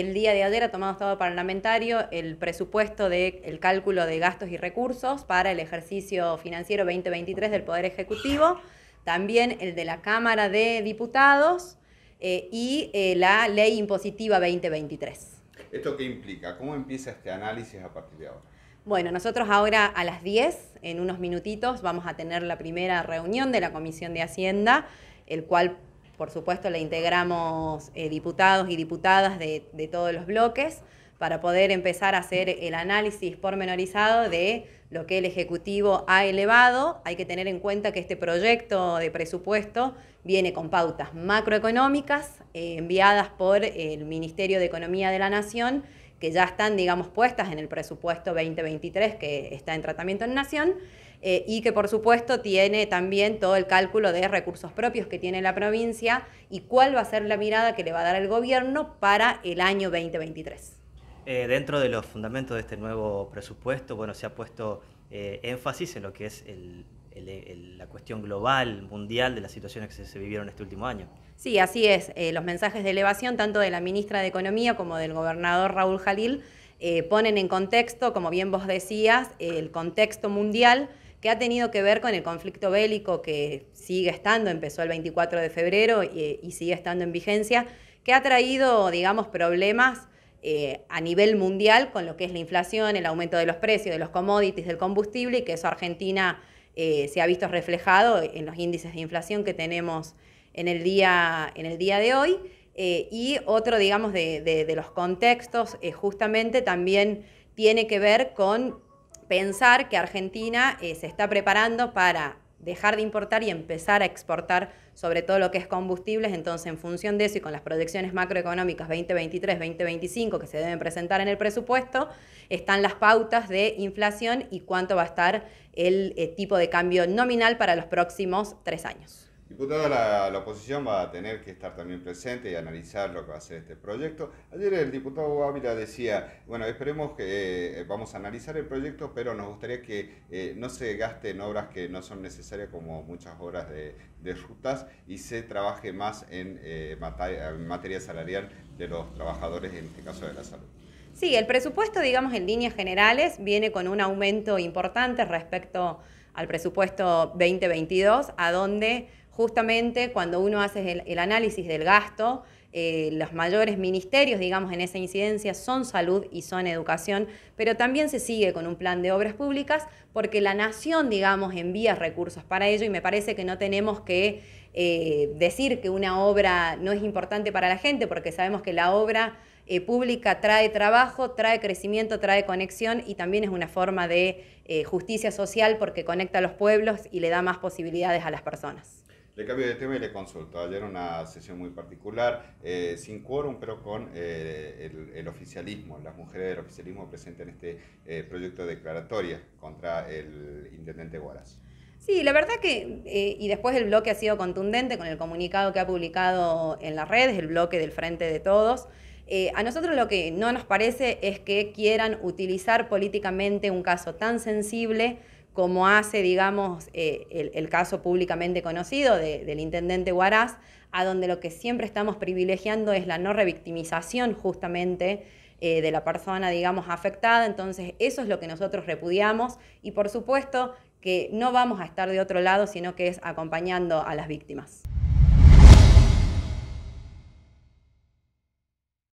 El día de ayer ha tomado Estado parlamentario el presupuesto del cálculo de gastos y recursos para el ejercicio financiero 2023 del Poder Ejecutivo, también el de la Cámara de Diputados eh, y eh, la Ley Impositiva 2023. ¿Esto qué implica? ¿Cómo empieza este análisis a partir de ahora? Bueno, nosotros ahora a las 10, en unos minutitos, vamos a tener la primera reunión de la Comisión de Hacienda, el cual por supuesto, la integramos eh, diputados y diputadas de, de todos los bloques para poder empezar a hacer el análisis pormenorizado de lo que el Ejecutivo ha elevado. Hay que tener en cuenta que este proyecto de presupuesto viene con pautas macroeconómicas eh, enviadas por el Ministerio de Economía de la Nación, que ya están, digamos, puestas en el presupuesto 2023 que está en tratamiento en Nación. Eh, y que por supuesto tiene también todo el cálculo de recursos propios que tiene la provincia y cuál va a ser la mirada que le va a dar el gobierno para el año 2023. Eh, dentro de los fundamentos de este nuevo presupuesto, bueno, se ha puesto eh, énfasis en lo que es la cuestión global, mundial de las situaciones que se, vivieron este último año. Sí, así es. Eh, los mensajes de elevación, tanto de la ministra de Economía como del gobernador Raúl Jalil, ponen en contexto, como bien vos decías, el contexto mundial que ha tenido que ver con el conflicto bélico que sigue estando, empezó el 24 de febrero y, y sigue estando en vigencia, que ha traído, digamos, problemas eh, a nivel mundial con lo que es la inflación, el aumento de los precios, de los commodities, del combustible, y que eso Argentina eh, se ha visto reflejado en los índices de inflación que tenemos en el día, en el día de hoy. Eh, y otro, digamos, de, de los contextos, justamente también tiene que ver con pensar que Argentina se está preparando para dejar de importar y empezar a exportar sobre todo lo que es combustibles. Entonces, en función de eso y con las proyecciones macroeconómicas 2023-2025 que se deben presentar en el presupuesto, están las pautas de inflación y cuánto va a estar el eh, tipo de cambio nominal para los próximos tres años. Diputada, la, oposición va a tener que estar también presente y analizar lo que va a hacer este proyecto. Ayer el diputado Ávila decía, bueno, esperemos que eh, eh, vamos a analizar el proyecto, pero nos gustaría que eh, no se gaste en obras que no son necesarias como muchas obras de, rutas y se trabaje más en, en materia salarial de los trabajadores, en este caso de la salud. Sí, el presupuesto, digamos, en líneas generales viene con un aumento importante respecto al presupuesto 2022, a donde justamente cuando uno hace el, análisis del gasto, eh, los mayores ministerios, digamos, en esa incidencia son salud y son educación, pero también se sigue con un plan de obras públicas porque la nación, digamos, envía recursos para ello y me parece que no tenemos que eh, decir que una obra no es importante para la gente porque sabemos que la obra eh, pública trae trabajo, trae crecimiento, trae conexión y también es una forma de justicia social porque conecta a los pueblos y le da más posibilidades a las personas. Le cambio de tema y le consulto. Ayer una sesión muy particular, eh, sin quórum, pero con eh, el, oficialismo. Las mujeres del oficialismo en este eh, proyecto de declaratoria contra el intendente Guaraz. Sí, la verdad que, y después el bloque ha sido contundente con el comunicado que ha publicado en las redes, el bloque del Frente de Todos. a nosotros lo que no nos parece es que quieran utilizar políticamente un caso tan sensible como hace, digamos, eh, el, caso públicamente conocido del intendente Huaraz, a donde lo que siempre estamos privilegiando es la no revictimización justamente eh, de la persona, digamos, afectada. Entonces, eso es lo que nosotros repudiamos y, por supuesto, que no vamos a estar de otro lado, sino que es acompañando a las víctimas.